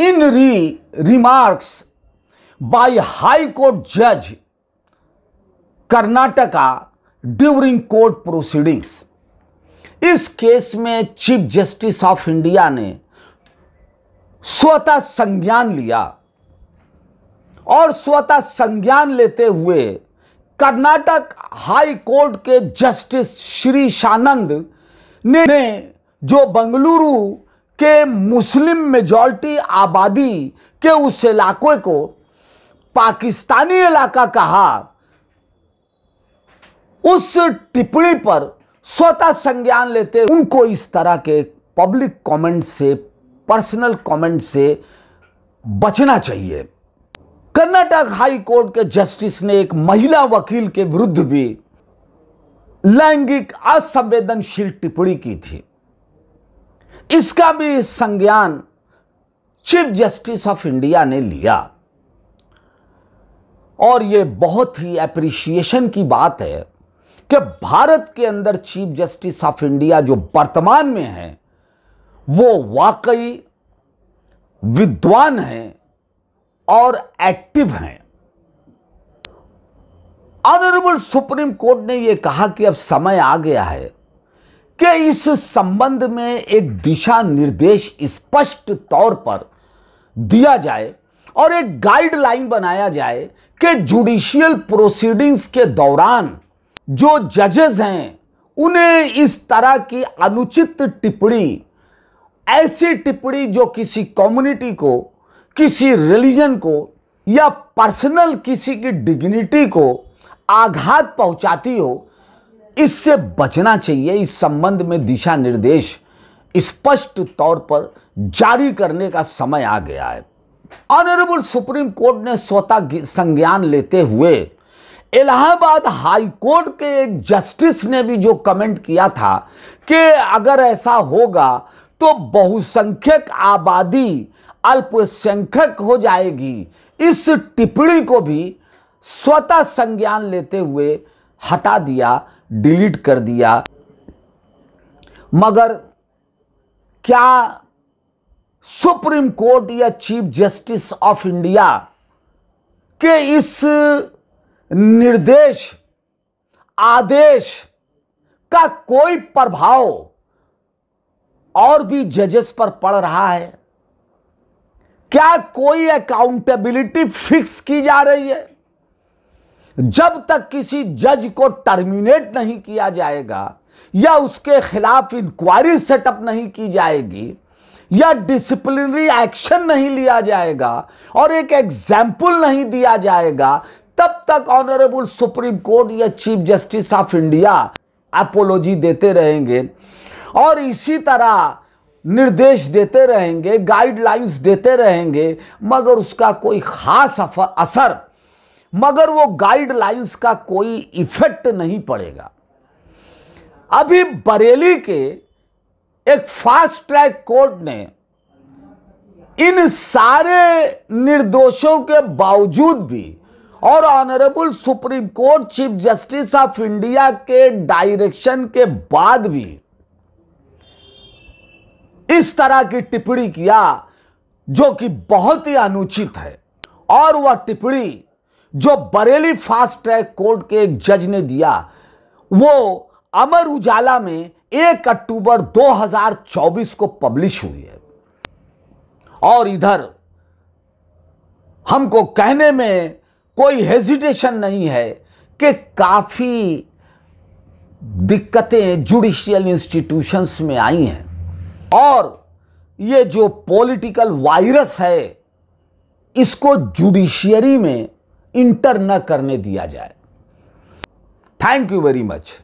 इन री remarks bye high court जज Karnataka during court proceedings इस केस में चीफ जस्टिस ऑफ इंडिया ने स्वतः संज्ञान लिया और स्वतः संज्ञान लेते हुए कर्नाटक हाई कोर्ट के जस्टिस श्री शानंद ने जो बंगलुरु के मुस्लिम मेजॉरिटी आबादी के उस इलाके को पाकिस्तानी इलाका कहा उस टिप्पणी पर स्वतः संज्ञान लेते उनको इस तरह के पब्लिक कमेंट से पर्सनल कमेंट से बचना चाहिए कर्नाटक हाई कोर्ट के जस्टिस ने एक महिला वकील के विरुद्ध भी लैंगिक असंवेदनशील टिप्पणी की थी इसका भी संज्ञान चीफ जस्टिस ऑफ इंडिया ने लिया और यह बहुत ही एप्रिशिएशन की बात है कि भारत के अंदर चीफ जस्टिस ऑफ इंडिया जो वर्तमान में है वो वाकई विद्वान हैं और एक्टिव हैं ऑनरेबल सुप्रीम कोर्ट ने यह कहा कि अब समय आ गया है के इस संबंध में एक दिशा निर्देश स्पष्ट तौर पर दिया जाए और एक गाइडलाइन बनाया जाए कि जुडिशियल प्रोसीडिंग्स के दौरान जो जजेस हैं उन्हें इस तरह की अनुचित टिप्पणी ऐसी टिप्पणी जो किसी कम्युनिटी को किसी रिलीजन को या पर्सनल किसी की डिग्निटी को आघात पहुंचाती हो इससे बचना चाहिए इस संबंध में दिशा निर्देश स्पष्ट तौर पर जारी करने का समय आ गया है ऑनरेबल सुप्रीम कोर्ट ने स्वतः संज्ञान लेते हुए इलाहाबाद हाई कोर्ट के एक जस्टिस ने भी जो कमेंट किया था कि अगर ऐसा होगा तो बहुसंख्यक आबादी अल्पसंख्यक हो जाएगी इस टिप्पणी को भी स्वतः संज्ञान लेते हुए हटा दिया डिलीट कर दिया मगर क्या सुप्रीम कोर्ट या चीफ जस्टिस ऑफ इंडिया के इस निर्देश आदेश का कोई प्रभाव और भी जजेस पर पड़ रहा है क्या कोई अकाउंटेबिलिटी फिक्स की जा रही है जब तक किसी जज को टर्मिनेट नहीं किया जाएगा या उसके खिलाफ इंक्वायरी सेटअप नहीं की जाएगी या डिसिप्लिनरी एक्शन नहीं लिया जाएगा और एक एग्जाम्पल नहीं दिया जाएगा तब तक ऑनरेबल सुप्रीम कोर्ट या chief justice of India apology देते रहेंगे और इसी तरह निर्देश देते रहेंगे गाइडलाइंस देते रहेंगे मगर उसका कोई खास असर मगर वो गाइडलाइंस का कोई इफेक्ट नहीं पड़ेगा अभी बरेली के एक फास्ट ट्रैक कोर्ट ने इन सारे निर्दोषों के बावजूद भी और honourable supreme court chief justice of India के डायरेक्शन के बाद भी इस तरह की टिप्पणी किया जो कि बहुत ही अनुचित है और वह टिप्पणी जो बरेली फास्ट ट्रैक कोर्ट के एक जज ने दिया वो अमर उजाला में 1 अक्टूबर 2024 को पब्लिश हुई है और इधर हमको कहने में कोई हेजिटेशन नहीं है कि काफ़ी दिक्कतें जुडिशियल इंस्टीट्यूशंस में आई हैं और ये जो पॉलिटिकल वायरस है इसको जुडिशियरी में इंटर न करने दिया जाए थैंक यू वेरी मच